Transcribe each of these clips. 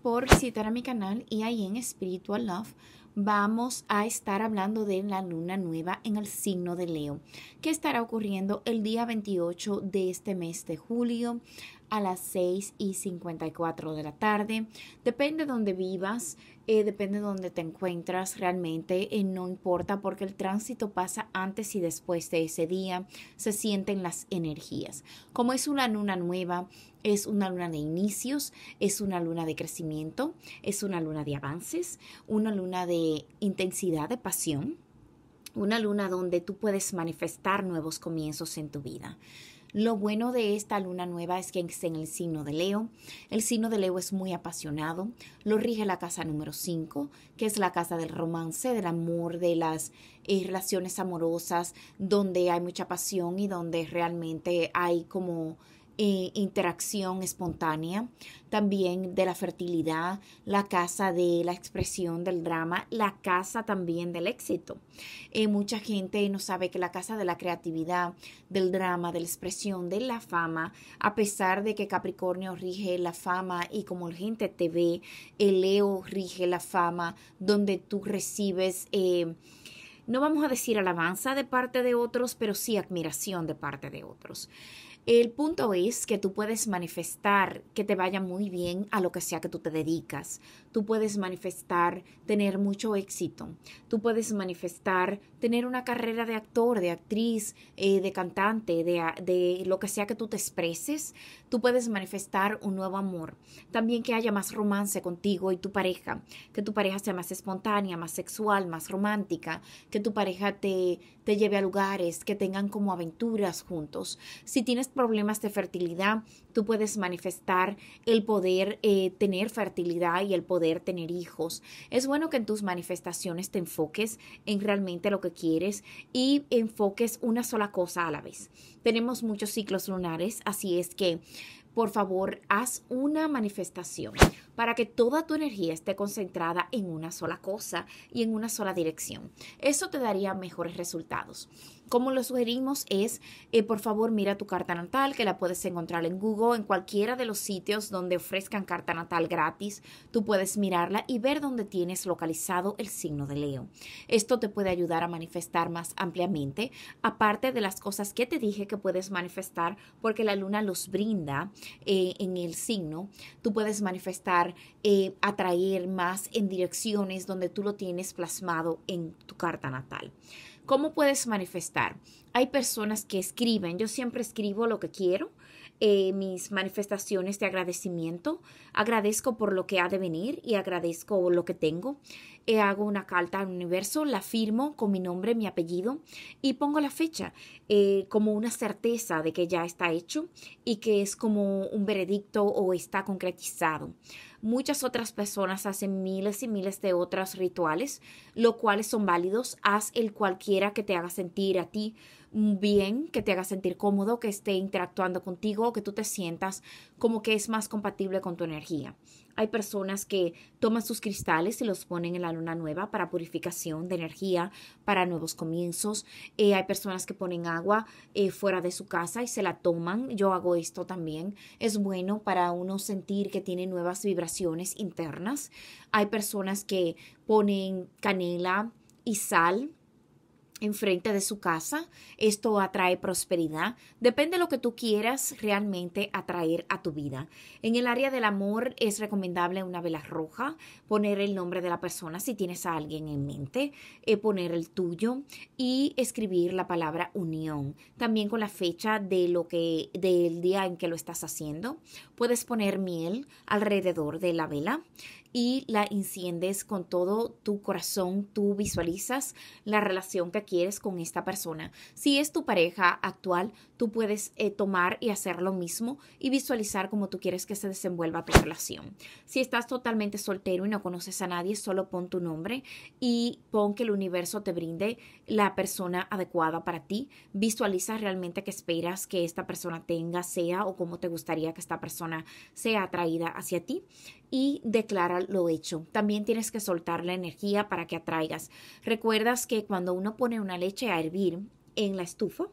por visitar a mi canal y ahí en Spiritual Love vamos a estar hablando de la luna nueva en el signo de Leo, que estará ocurriendo el día 28 de este mes de julio a las 6 y 54 de la tarde. Depende donde vivas, eh, depende donde te encuentras realmente, eh, no importa porque el tránsito pasa antes y después de ese día, se sienten las energías. Como es una luna nueva, es una luna de inicios, es una luna de crecimiento, es una luna de avances, una luna de intensidad, de pasión, una luna donde tú puedes manifestar nuevos comienzos en tu vida. Lo bueno de esta luna nueva es que está en el signo de Leo. El signo de Leo es muy apasionado. Lo rige la casa número 5, que es la casa del romance, del amor, de las eh, relaciones amorosas, donde hay mucha pasión y donde realmente hay como interacción espontánea, también de la fertilidad, la casa de la expresión del drama, la casa también del éxito. Eh, mucha gente no sabe que la casa de la creatividad, del drama, de la expresión, de la fama, a pesar de que Capricornio rige la fama y como la gente te ve, el Leo rige la fama, donde tú recibes... Eh, no vamos a decir alabanza de parte de otros, pero sí admiración de parte de otros. El punto es que tú puedes manifestar que te vaya muy bien a lo que sea que tú te dedicas. Tú puedes manifestar tener mucho éxito. Tú puedes manifestar tener una carrera de actor, de actriz, eh, de cantante, de lo que sea que tú te expreses. Tú puedes manifestar un nuevo amor. También que haya más romance contigo y tu pareja. Que tu pareja sea más espontánea, más sexual, más romántica. Que tu pareja te, te lleve a lugares, que tengan como aventuras juntos. Si tienes problemas de fertilidad, tú puedes manifestar el poder eh, tener fertilidad y el poder tener hijos. Es bueno que en tus manifestaciones te enfoques en realmente lo que quieres y enfoques una sola cosa a la vez. Tenemos muchos ciclos lunares, así es que por favor, haz una manifestación para que toda tu energía esté concentrada en una sola cosa y en una sola dirección. Eso te daría mejores resultados como lo sugerimos es, eh, por favor, mira tu carta natal, que la puedes encontrar en Google, en cualquiera de los sitios donde ofrezcan carta natal gratis. Tú puedes mirarla y ver dónde tienes localizado el signo de Leo. Esto te puede ayudar a manifestar más ampliamente, aparte de las cosas que te dije que puedes manifestar, porque la luna los brinda eh, en el signo. Tú puedes manifestar, eh, atraer más en direcciones donde tú lo tienes plasmado en tu carta natal. ¿Cómo puedes manifestar? Hay personas que escriben, yo siempre escribo lo que quiero, eh, mis manifestaciones de agradecimiento, agradezco por lo que ha de venir y agradezco lo que tengo hago una carta al universo, la firmo con mi nombre, mi apellido y pongo la fecha eh, como una certeza de que ya está hecho y que es como un veredicto o está concretizado. Muchas otras personas hacen miles y miles de otros rituales, los cuales son válidos. Haz el cualquiera que te haga sentir a ti bien, que te haga sentir cómodo, que esté interactuando contigo, que tú te sientas como que es más compatible con tu energía. Hay personas que toman sus cristales y los ponen en la luna nueva para purificación de energía, para nuevos comienzos. Eh, hay personas que ponen agua eh, fuera de su casa y se la toman. Yo hago esto también. Es bueno para uno sentir que tiene nuevas vibraciones internas. Hay personas que ponen canela y sal enfrente de su casa. Esto atrae prosperidad. Depende de lo que tú quieras realmente atraer a tu vida. En el área del amor es recomendable una vela roja, poner el nombre de la persona si tienes a alguien en mente, eh, poner el tuyo y escribir la palabra unión. También con la fecha de lo que del día en que lo estás haciendo. Puedes poner miel alrededor de la vela y la enciendes con todo tu corazón, tú visualizas la relación que quieres con esta persona. Si es tu pareja actual, tú puedes eh, tomar y hacer lo mismo y visualizar cómo tú quieres que se desenvuelva tu relación. Si estás totalmente soltero y no conoces a nadie, solo pon tu nombre y pon que el universo te brinde la persona adecuada para ti. Visualiza realmente qué esperas que esta persona tenga, sea o cómo te gustaría que esta persona sea atraída hacia ti y declara lo hecho. También tienes que soltar la energía para que atraigas. Recuerdas que cuando uno pone una leche a hervir en la estufa,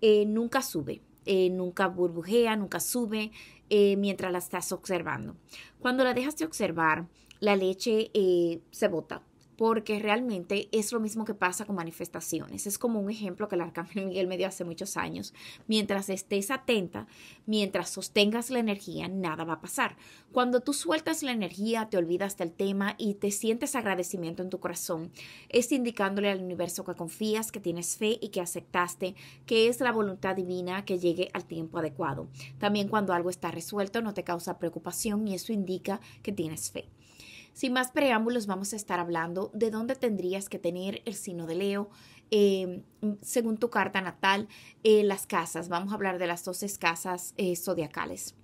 eh, nunca sube, eh, nunca burbujea, nunca sube eh, mientras la estás observando. Cuando la dejas de observar, la leche se bota porque realmente es lo mismo que pasa con manifestaciones. Es como un ejemplo que el arcángel Miguel me dio hace muchos años. Mientras estés atenta, mientras sostengas la energía, nada va a pasar. Cuando tú sueltas la energía, te olvidas del tema y te sientes agradecimiento en tu corazón, es indicándole al universo que confías, que tienes fe y que aceptaste que es la voluntad divina que llegue al tiempo adecuado. También cuando algo está resuelto, no te causa preocupación y eso indica que tienes fe. Sin más preámbulos, vamos a estar hablando de dónde tendrías que tener el signo de Leo eh, según tu carta natal, eh, las casas. Vamos a hablar de las 12 casas eh, zodiacales.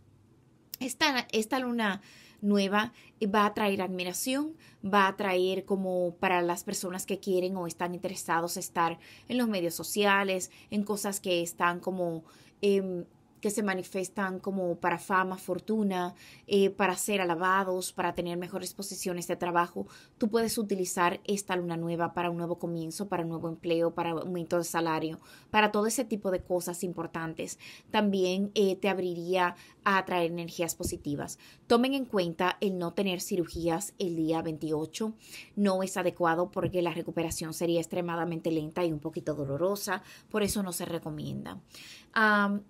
Esta, esta luna nueva va a traer admiración, va a traer como para las personas que quieren o están interesados estar en los medios sociales, en cosas que están como em, que se manifiestan como para fama, fortuna, eh, para ser alabados, para tener mejores posiciones de trabajo. Tú puedes utilizar esta luna nueva para un nuevo comienzo, para un nuevo empleo, para aumento de salario, para todo ese tipo de cosas importantes. También eh, te abriría a atraer energías positivas. Tomen en cuenta el no tener cirugías el día 28. No es adecuado porque la recuperación sería extremadamente lenta y un poquito dolorosa, por eso no se recomienda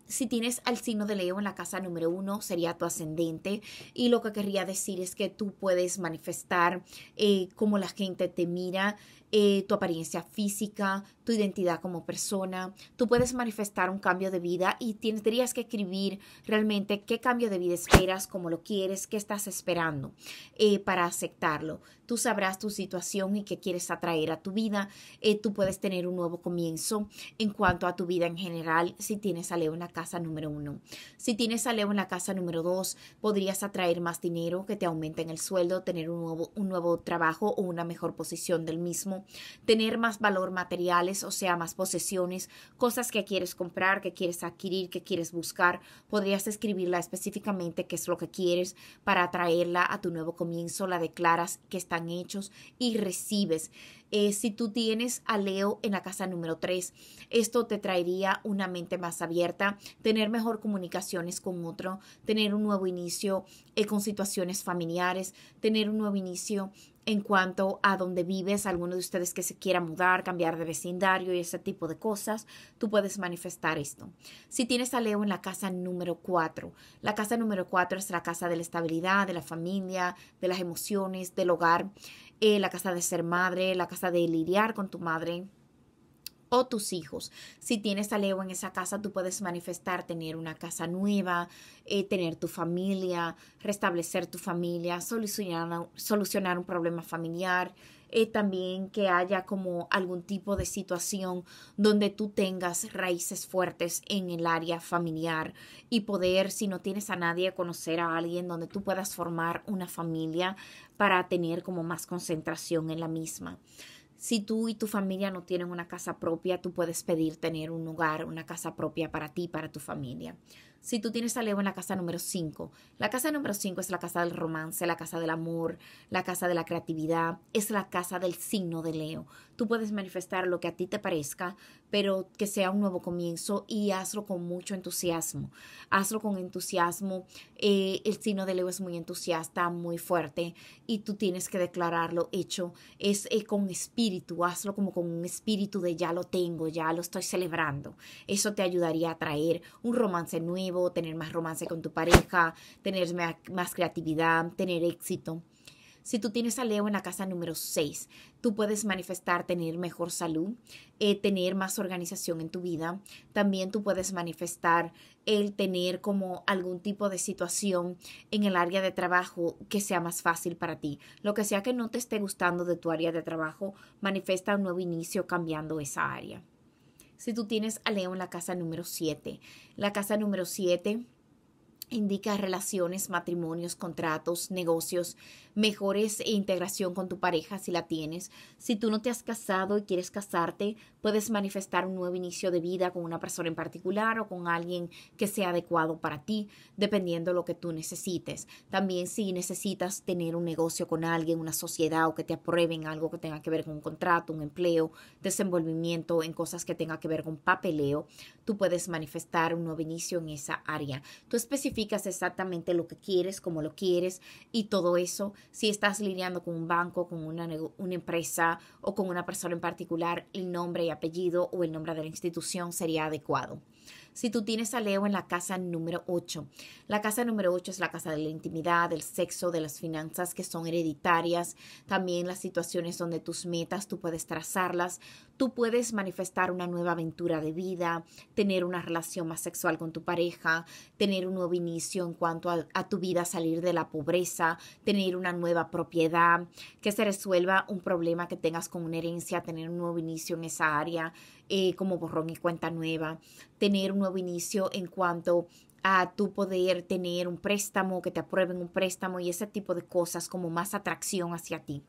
si tienes al signo de Leo en la casa número uno, sería tu ascendente. Y lo que querría decir es que tú puedes manifestar eh, cómo la gente te mira, eh, tu apariencia física, tu identidad como persona. Tú puedes manifestar un cambio de vida y tendrías que escribir realmente qué cambio de vida esperas, cómo lo quieres, qué estás esperando eh, para aceptarlo. Tú sabrás tu situación y qué quieres atraer a tu vida. Eh, tú puedes tener un nuevo comienzo en cuanto a tu vida en general si tienes a Leo en la casa número uno. Si tienes a Leo en la casa número dos, podrías atraer más dinero, que te aumenten el sueldo, tener un nuevo, un nuevo trabajo o una mejor posición del mismo tener más valor materiales, o sea, más posesiones, cosas que quieres comprar, que quieres adquirir, que quieres buscar. Podrías escribirla específicamente qué es lo que quieres para atraerla a tu nuevo comienzo, la declaras que están hechos y recibes. Eh, si tú tienes a Leo en la casa número 3, esto te traería una mente más abierta, tener mejor comunicaciones con otro, tener un nuevo inicio eh, con situaciones familiares, tener un nuevo inicio en cuanto a dónde vives, alguno de ustedes que se quiera mudar, cambiar de vecindario y ese tipo de cosas, tú puedes manifestar esto. Si tienes a Leo en la casa número 4, la casa número 4 es la casa de la estabilidad, de la familia, de las emociones, del hogar, eh, la casa de ser madre, la casa de lidiar con tu madre, tus hijos. Si tienes a en esa casa, tú puedes manifestar tener una casa nueva, eh, tener tu familia, restablecer tu familia, solucionar, solucionar un problema familiar. Eh, también que haya como algún tipo de situación donde tú tengas raíces fuertes en el área familiar y poder, si no tienes a nadie, conocer a alguien donde tú puedas formar una familia para tener como más concentración en la misma. Si tú y tu familia no tienen una casa propia, tú puedes pedir tener un lugar, una casa propia para ti, para tu familia si tú tienes a Leo en la casa número 5. La casa número 5 es la casa del romance, la casa del amor, la casa de la creatividad, es la casa del signo de Leo. Tú puedes manifestar lo que a ti te parezca, pero que sea un nuevo comienzo y hazlo con mucho entusiasmo. Hazlo con entusiasmo. Eh, el signo de Leo es muy entusiasta, muy fuerte y tú tienes que declararlo hecho. Es eh, con espíritu, hazlo como con un espíritu de ya lo tengo, ya lo estoy celebrando. Eso te ayudaría a traer un romance nuevo tener más romance con tu pareja, tener más creatividad, tener éxito. Si tú tienes a Leo en la casa número 6, tú puedes manifestar tener mejor salud, eh, tener más organización en tu vida. También tú puedes manifestar el tener como algún tipo de situación en el área de trabajo que sea más fácil para ti. Lo que sea que no te esté gustando de tu área de trabajo, manifiesta un nuevo inicio cambiando esa área si tú tienes a león la casa número 7. La casa número 7 indica relaciones, matrimonios, contratos, negocios, mejores e integración con tu pareja si la tienes. Si tú no te has casado y quieres casarte, puedes manifestar un nuevo inicio de vida con una persona en particular o con alguien que sea adecuado para ti, dependiendo de lo que tú necesites. También si necesitas tener un negocio con alguien, una sociedad o que te aprueben algo que tenga que ver con un contrato, un empleo, desenvolvimiento en cosas que tenga que ver con papeleo, tú puedes manifestar un nuevo inicio en esa área. Tú especificas exactamente lo que quieres, cómo lo quieres y todo eso. Si estás lidiando con un banco, con una, empresa o con una persona en particular, el nombre y apellido o el nombre de la institución sería adecuado si tú tienes a Leo en la casa número 8. La casa número 8 es la casa de la intimidad, del sexo, de las finanzas que son hereditarias, también las situaciones donde tus metas tú puedes trazarlas, tú puedes manifestar una nueva aventura de vida, tener una relación más sexual con tu pareja, tener un nuevo inicio en cuanto a, tu vida, salir de la pobreza, tener una nueva propiedad, que se resuelva un problema que tengas con una herencia, tener un nuevo inicio en esa área, eh, como borrón y cuenta nueva, tener un nuevo inicio en cuanto a tu poder tener un préstamo, que te aprueben un préstamo y ese tipo de cosas como más atracción hacia ti.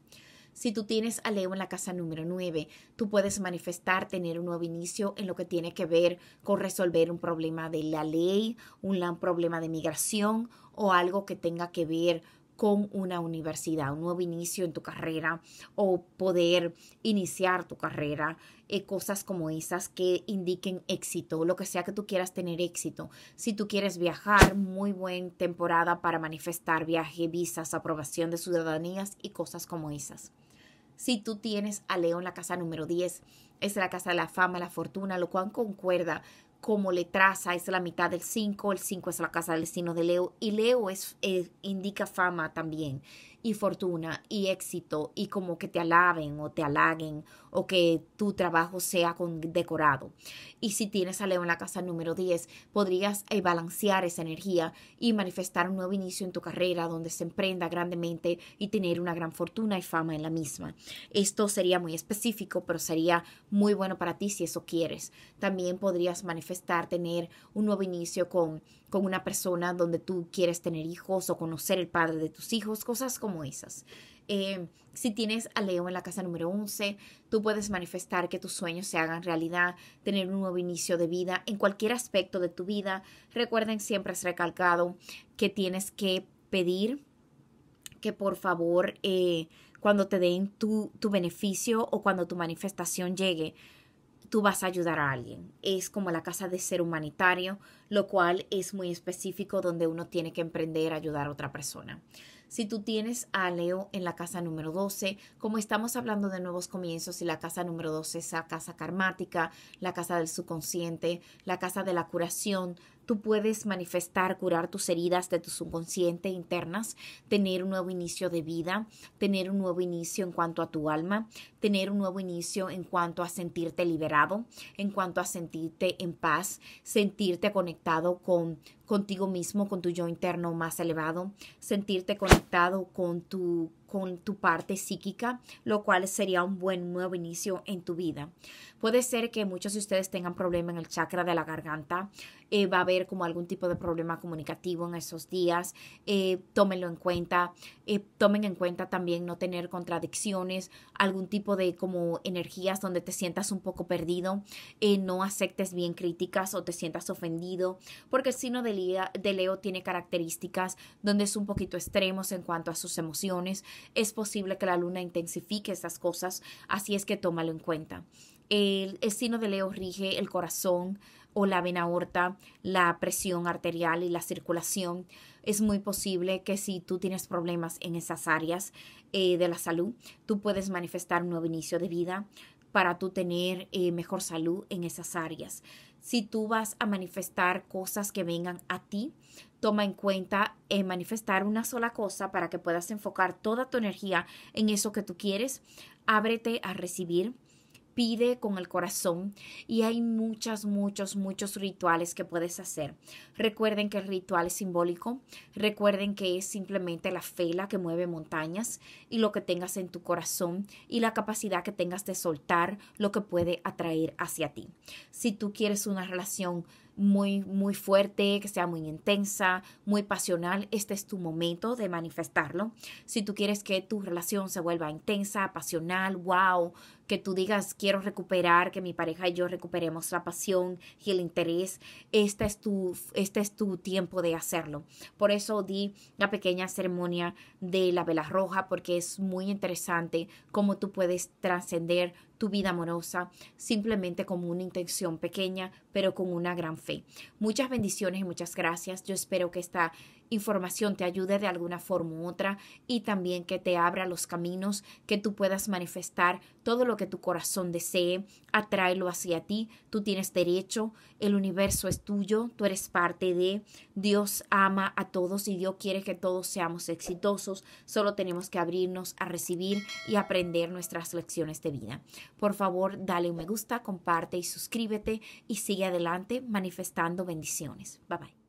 Si tú tienes a Leo en la casa número 9, tú puedes manifestar tener un nuevo inicio en lo que tiene que ver con resolver un problema de la ley, un problema de migración o algo que tenga que ver con una universidad, un nuevo inicio en tu carrera o poder iniciar tu carrera, eh, cosas como esas que indiquen éxito, lo que sea que tú quieras tener éxito. Si tú quieres viajar, muy buena temporada para manifestar viaje, visas, aprobación de ciudadanías y cosas como esas si tú tienes a Leo en la casa número 10. Es la casa de la fama, la fortuna, lo cual concuerda como le traza, es la mitad del 5, el 5 es la casa del destino de Leo y Leo es, eh, indica fama también y fortuna y éxito y como que te alaben o te halaguen o que tu trabajo sea con decorado. Y si tienes a Leo en la casa número 10, podrías eh, balancear esa energía y manifestar un nuevo inicio en tu carrera donde se emprenda grandemente y tener una gran fortuna y fama en la misma. Esto sería muy específico, pero sería muy bueno para ti si eso quieres. También podrías manifestar tener un nuevo inicio con, con una persona donde tú quieres tener hijos o conocer el padre de tus hijos, cosas como esas. Em, si tienes a Leo en la casa número 11, tú puedes manifestar que tus sueños se hagan realidad, tener un nuevo inicio de vida en cualquier aspecto de tu vida. Recuerden, siempre es recalcado que tienes que pedir que por favor eh, cuando te den tu, tu beneficio o cuando tu manifestación llegue, tú vas a ayudar a alguien. Es como la casa de ser humanitario, lo cual es muy específico donde uno tiene que emprender a ayudar a otra persona si tú tienes a Leo en la casa número 12, como estamos hablando de nuevos comienzos y la casa número 12 es la casa karmática, la casa del subconsciente, la casa de la curación, Tú puedes manifestar, curar tus heridas de tu subconsciente internas, tener un nuevo inicio de vida, tener un nuevo inicio en cuanto a tu alma, tener un nuevo inicio en cuanto a sentirte liberado, en cuanto a sentirte en paz, sentirte conectado con contigo mismo, con tu yo interno más elevado, sentirte conectado con tu con tu parte psíquica, lo cual sería un buen nuevo inicio en tu vida. Puede ser que muchos de ustedes tengan problema en el chakra de la garganta, eh, va a haber como algún tipo de problema comunicativo en esos días, eh, tómenlo en cuenta, eh, tomen en cuenta también no tener contradicciones, algún tipo de como energías donde te sientas un poco perdido, no aceptes bien críticas o te sientas ofendido, porque el signo de, de Leo tiene características donde es un poquito extremos en cuanto a sus emociones, es posible que la luna intensifique esas cosas, así es que tómalo en cuenta. El, el signo de Leo rige el corazón o la vena aorta, la presión arterial y la circulación. Es muy posible que si tú tienes problemas en esas áreas eh, de la salud, tú puedes manifestar un nuevo inicio de vida para tú tener eh, mejor salud en esas áreas si tú vas a manifestar cosas que vengan a ti, toma en cuenta en eh, manifestar una sola cosa para que puedas enfocar toda tu energía en eso que tú quieres. Ábrete a recibir pide con el corazón y hay muchos, muchos, muchos rituales que puedes hacer. Recuerden que el ritual es simbólico, recuerden que es simplemente la fe la que mueve montañas y lo que tengas en tu corazón y la capacidad que tengas de soltar lo que puede atraer hacia ti. Si tú quieres una relación muy, muy fuerte, que sea muy intensa, muy pasional, este es tu momento de manifestarlo. Si tú quieres que tu relación se vuelva intensa, pasional, wow, que tú digas, quiero recuperar, que mi pareja y yo recuperemos la pasión y el interés, este es tu, este es tu tiempo de hacerlo. Por eso di la pequeña ceremonia de la vela roja, porque es muy interesante cómo tú puedes trascender tu vida amorosa simplemente con una intención pequeña, pero con una gran fe. Muchas bendiciones y muchas gracias. Yo espero que esta información te ayude de alguna forma u otra y también que te abra los caminos, que tú puedas manifestar todo lo que tu corazón desee, atráelo hacia ti, tú tienes derecho, el universo es tuyo, tú eres parte de, Dios ama a todos y Dios quiere que todos seamos exitosos, solo tenemos que abrirnos a recibir y aprender nuestras lecciones de vida. Por favor, dale un me gusta, comparte y suscríbete y sigue adelante manifestando bendiciones. Bye bye.